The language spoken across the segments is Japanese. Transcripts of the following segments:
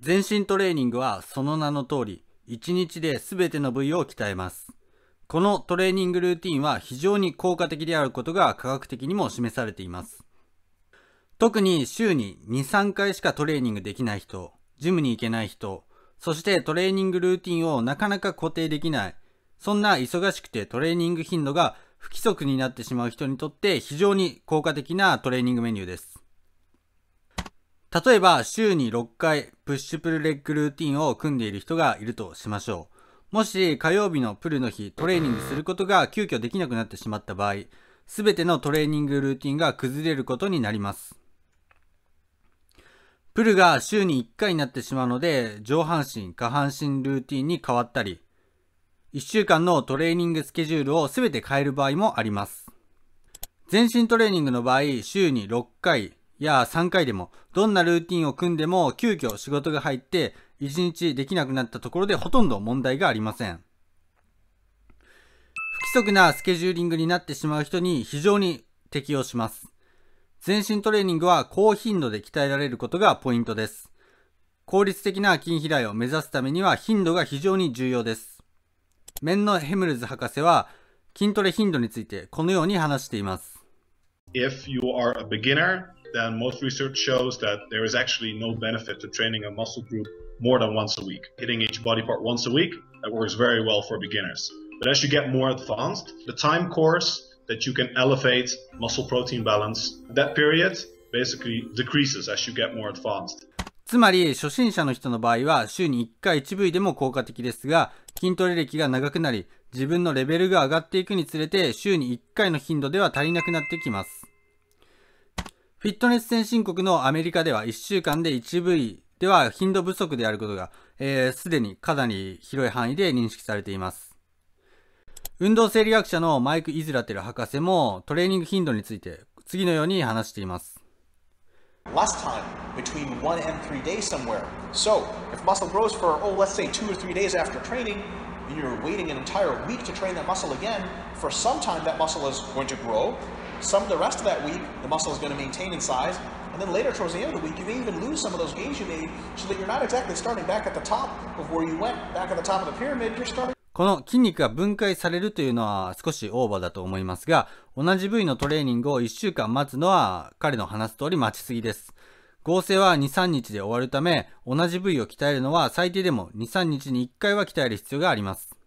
全身トレーニングはその名の通り、1日で全ての部位を鍛えます。このトレーニングルーティンは非常に効果的であることが科学的にも示されています。特に週に2、3回しかトレーニングできない人、ジムに行けない人、そしてトレーニングルーティンをなかなか固定できない、そんな忙しくてトレーニング頻度が不規則になってしまう人にとって非常に効果的なトレーニングメニューです。例えば、週に6回、プッシュプルレッグルーティンを組んでいる人がいるとしましょう。もし、火曜日のプルの日、トレーニングすることが急遽できなくなってしまった場合、すべてのトレーニングルーティンが崩れることになります。プルが週に1回になってしまうので、上半身、下半身ルーティンに変わったり、1週間のトレーニングスケジュールをすべて変える場合もあります。全身トレーニングの場合、週に6回、や3回でも、どんなルーティンを組んでも急遽仕事が入って1日できなくなったところでほとんど問題がありません。不規則なスケジューリングになってしまう人に非常に適応します。全身トレーニングは高頻度で鍛えられることがポイントです。効率的な筋肥大を目指すためには頻度が非常に重要です。メンのヘムルズ博士は筋トレ頻度についてこのように話しています。If you are a beginner, then most research shows that there is actually no benefit to training a muscle group more than once a week. Hitting each body part once a week, that works very well for beginners. But as you get more advanced, the time course that you can elevate muscle protein balance, that period basically decreases as you get more advanced. つまり、初心者の人の場合は、週に1回1回の頻度ては足りなくなってきますフィットネス先進国のアメリカでは1週間で 1V では頻度不足であることが、す、えー、で、にかなり広い範囲で認識されています。運動生理学者のマイク・イズラテル博士もトレーニング頻度について次のように話しています。less time between one and three days somewhere. So if muscle grows for, oh, let's say two or three days after training, and you're waiting an entire week to train that muscle again, for some time that muscle is going to grow, some of the rest of that week, the muscle is going to maintain in size. And then later towards the end of the week, you may even lose some of those gains you made so that you're not exactly starting back at the top of where you went back at the top of the pyramid. You're starting この筋肉が分解されるというのは少しオーバーだと思いますが、同じ部位のトレーニングを1週間待つのは彼の話す通り待ちすぎです。合成は2、3日で終わるため、同じ部位を鍛えるのは最低でも2、3日に1回は鍛える必要があります。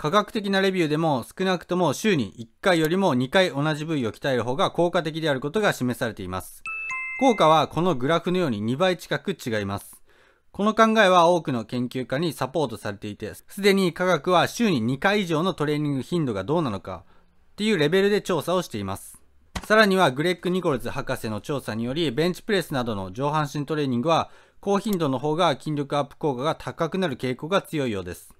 科学的なレビューでも少なくとも週に1回よりも2回同じ部位を鍛える方が効果的であることが示されています。効果はこのグラフのように2倍近く違います。この考えは多くの研究家にサポートされていて、すでに科学は週に2回以上のトレーニング頻度がどうなのかっていうレベルで調査をしています。さらにはグレッグ・ニコルズ博士の調査により、ベンチプレスなどの上半身トレーニングは高頻度の方が筋力アップ効果が高くなる傾向が強いようです。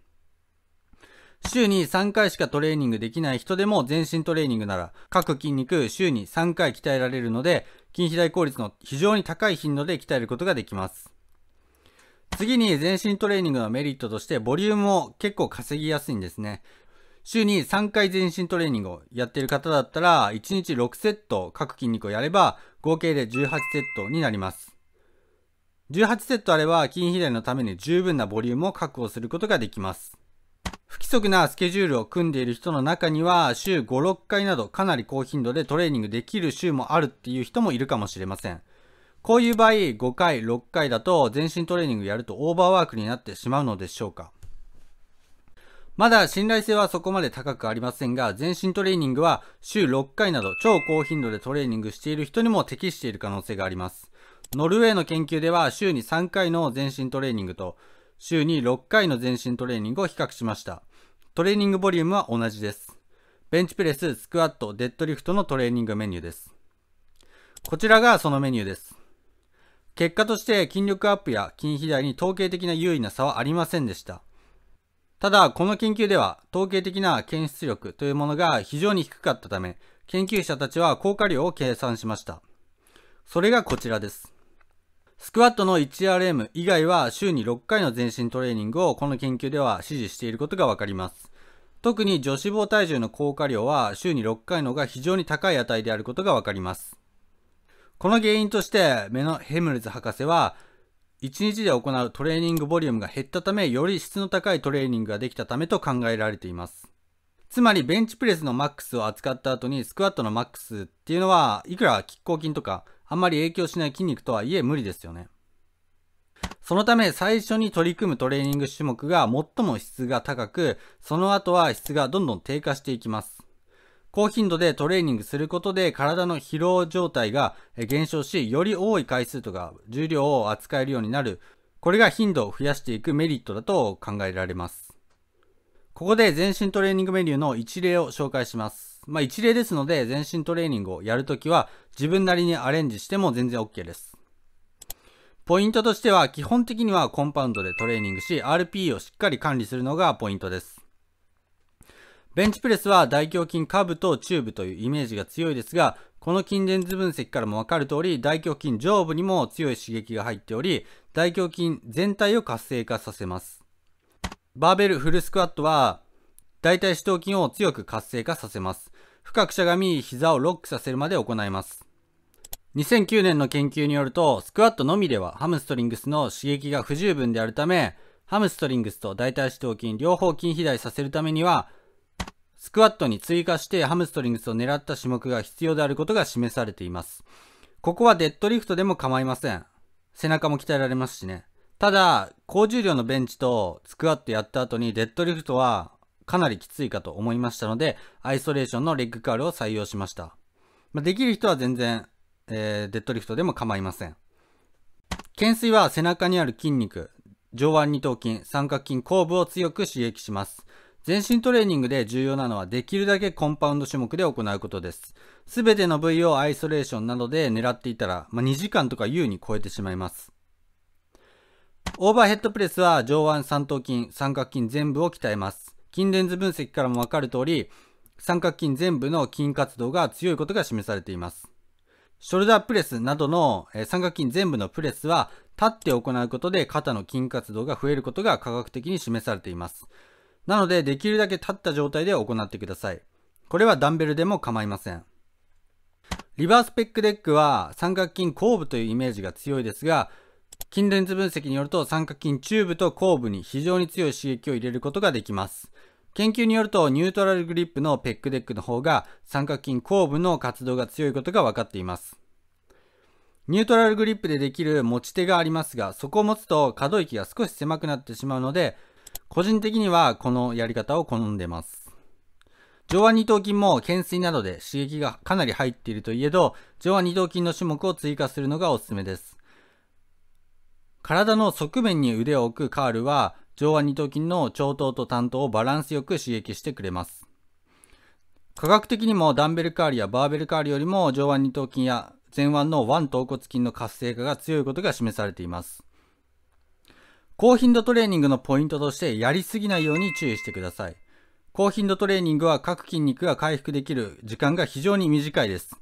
週に3回しかトレーニングできない人でも全身トレーニングなら各筋肉週に3回鍛えられるので筋肥大効率の非常に高い頻度で鍛えることができます。次に全身トレーニングのメリットとしてボリュームを結構稼ぎやすいんですね。週に3回全身トレーニングをやっている方だったら1日6セット各筋肉をやれば合計で18セットになります。18セットあれば筋肥大のために十分なボリュームを確保することができます。不規則なスケジュールを組んでいる人の中には、週5、6回などかなり高頻度でトレーニングできる週もあるっていう人もいるかもしれません。こういう場合、5回、6回だと全身トレーニングやるとオーバーワークになってしまうのでしょうかまだ信頼性はそこまで高くありませんが、全身トレーニングは週6回など超高頻度でトレーニングしている人にも適している可能性があります。ノルウェーの研究では週に3回の全身トレーニングと週に6回の全身トレーニングを比較しました。トレーニングボリュームは同じです。ベンチプレス、スクワット、デッドリフトのトレーニングメニューです。こちらがそのメニューです。結果として筋力アップや筋肥大に統計的な優位な差はありませんでした。ただ、この研究では統計的な検出力というものが非常に低かったため、研究者たちは効果量を計算しました。それがこちらです。スクワットの 1RM 以外は週に6回の全身トレーニングをこの研究では支持していることがわかります。特に女子棒体重の効果量は週に6回のが非常に高い値であることがわかります。この原因として目のヘムルズ博士は1日で行うトレーニングボリュームが減ったためより質の高いトレーニングができたためと考えられています。つまりベンチプレスのマックスを扱った後にスクワットのマックスっていうのはいくら拮抗筋とかあんまり影響しない筋肉とはいえ無理ですよね。そのため最初に取り組むトレーニング種目が最も質が高く、その後は質がどんどん低下していきます。高頻度でトレーニングすることで体の疲労状態が減少し、より多い回数とか重量を扱えるようになる。これが頻度を増やしていくメリットだと考えられます。ここで全身トレーニングメニューの一例を紹介します。まあ一例ですので、全身トレーニングをやるときは自分なりにアレンジしても全然 OK です。ポイントとしては基本的にはコンパウンドでトレーニングし、RPE をしっかり管理するのがポイントです。ベンチプレスは大胸筋下部とチューブというイメージが強いですが、この筋電図分析からもわかる通り、大胸筋上部にも強い刺激が入っており、大胸筋全体を活性化させます。バーベルフルスクワットは、大腿四頭筋を強く活性化させます。深くしゃがみ、膝をロックさせるまで行います。2009年の研究によると、スクワットのみではハムストリングスの刺激が不十分であるため、ハムストリングスと大腿四頭筋両方筋肥大させるためには、スクワットに追加してハムストリングスを狙った種目が必要であることが示されています。ここはデッドリフトでも構いません。背中も鍛えられますしね。ただ、高重量のベンチとスクワットやった後にデッドリフトはかなりきついかと思いましたので、アイソレーションのレッグカールを採用しました。まあ、できる人は全然、えー、デッドリフトでも構いません。懸垂は背中にある筋肉、上腕二頭筋、三角筋、後部を強く刺激します。全身トレーニングで重要なのはできるだけコンパウンド種目で行うことです。すべての部位をアイソレーションなどで狙っていたら、まあ、2時間とか優に超えてしまいます。オーバーヘッドプレスは上腕三頭筋、三角筋全部を鍛えます。筋電図分析からもわかる通り、三角筋全部の筋活動が強いことが示されています。ショルダープレスなどの三角筋全部のプレスは立って行うことで肩の筋活動が増えることが科学的に示されています。なのでできるだけ立った状態で行ってください。これはダンベルでも構いません。リバースペックデックは三角筋後部というイメージが強いですが、筋電図分析によると三角筋中部と後部に非常に強い刺激を入れることができます。研究によるとニュートラルグリップのペックデックの方が三角筋後部の活動が強いことが分かっています。ニュートラルグリップでできる持ち手がありますが、そこを持つと可動域が少し狭くなってしまうので、個人的にはこのやり方を好んでます。上腕二頭筋も懸垂などで刺激がかなり入っているといえど、上腕二頭筋の種目を追加するのがおすすめです。体の側面に腕を置くカールは上腕二頭筋の長頭と短頭をバランスよく刺激してくれます。科学的にもダンベルカールやバーベルカールよりも上腕二頭筋や前腕の腕頭骨筋の活性化が強いことが示されています。高頻度トレーニングのポイントとしてやりすぎないように注意してください。高頻度トレーニングは各筋肉が回復できる時間が非常に短いです。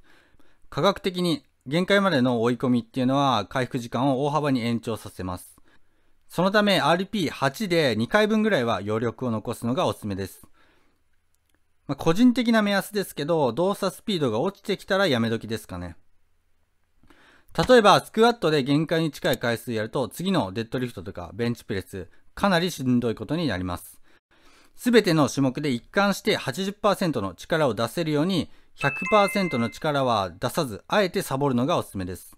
科学的に限界までの追い込みっていうのは回復時間を大幅に延長させます。そのため RP8 で2回分ぐらいは余力を残すのがおすすめです。まあ、個人的な目安ですけど、動作スピードが落ちてきたらやめ時ですかね。例えば、スクワットで限界に近い回数やると、次のデッドリフトとかベンチプレス、かなりしんどいことになります。すべての種目で一貫して80%の力を出せるように、100%の力は出さず、あえてサボるのがおすすめです。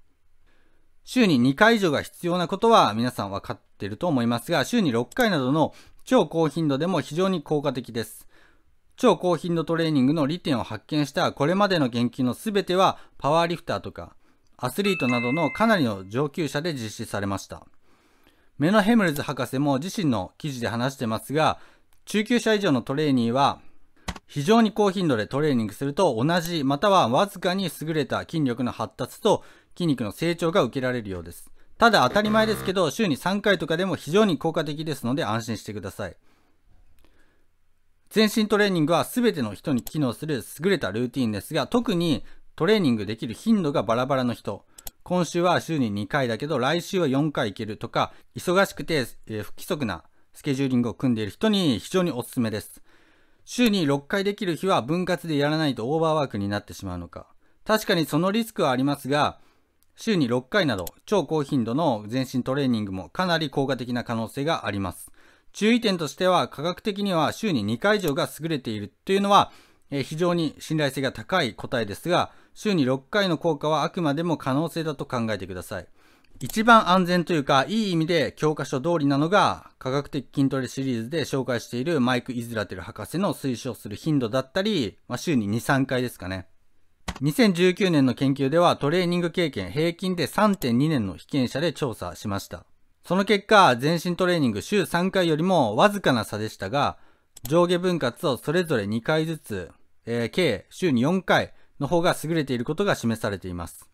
週に2回以上が必要なことは皆さん分かっていると思いますが、週に6回などの超高頻度でも非常に効果的です。超高頻度トレーニングの利点を発見したこれまでの研究の全てはパワーリフターとかアスリートなどのかなりの上級者で実施されました。メノヘムルズ博士も自身の記事で話してますが、中級者以上のトレーニーは非常に高頻度でトレーニングすると同じまたはわずかに優れた筋力の発達と筋肉の成長が受けられるようです。ただ当たり前ですけど週に3回とかでも非常に効果的ですので安心してください。全身トレーニングは全ての人に機能する優れたルーティンですが特にトレーニングできる頻度がバラバラの人今週は週に2回だけど来週は4回いけるとか忙しくて不規則なスケジューリングを組んでいる人に非常におすすめです。週に6回できる日は分割でやらないとオーバーワークになってしまうのか。確かにそのリスクはありますが、週に6回など超高頻度の全身トレーニングもかなり効果的な可能性があります。注意点としては科学的には週に2回以上が優れているというのは、え非常に信頼性が高い答えですが、週に6回の効果はあくまでも可能性だと考えてください。一番安全というか、いい意味で教科書通りなのが、科学的筋トレシリーズで紹介しているマイク・イズラテル博士の推奨する頻度だったり、まあ、週に2、3回ですかね。2019年の研究ではトレーニング経験平均で3.2年の被験者で調査しました。その結果、全身トレーニング週3回よりもわずかな差でしたが、上下分割をそれぞれ2回ずつ、えー、計週に4回の方が優れていることが示されています。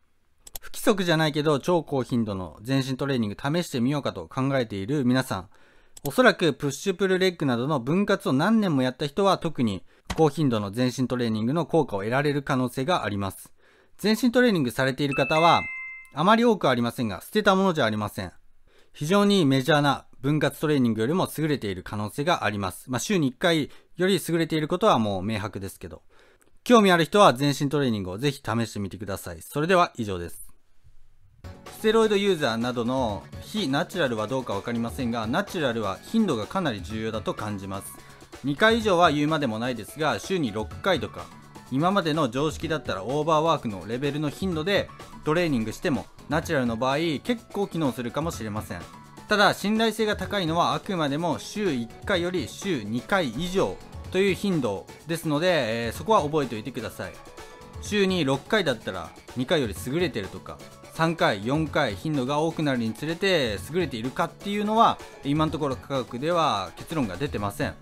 不規則じゃないけど超高頻度の全身トレーニング試してみようかと考えている皆さん、おそらくプッシュプルレッグなどの分割を何年もやった人は特に高頻度の全身トレーニングの効果を得られる可能性があります。全身トレーニングされている方はあまり多くありませんが捨てたものじゃありません。非常にメジャーな分割トレーニングよりも優れている可能性があります。まあ、週に1回より優れていることはもう明白ですけど。興味ある人は全身トレーニングをぜひ試してみてください。それでは以上です。テロイドユーザーなどの非ナチュラルはどうか分かりませんがナチュラルは頻度がかなり重要だと感じます2回以上は言うまでもないですが週に6回とか今までの常識だったらオーバーワークのレベルの頻度でトレーニングしてもナチュラルの場合結構機能するかもしれませんただ信頼性が高いのはあくまでも週1回より週2回以上という頻度ですので、えー、そこは覚えておいてください週に6回だったら2回より優れてるとか3回4回頻度が多くなるにつれて優れているかっていうのは今のところ科学では結論が出てません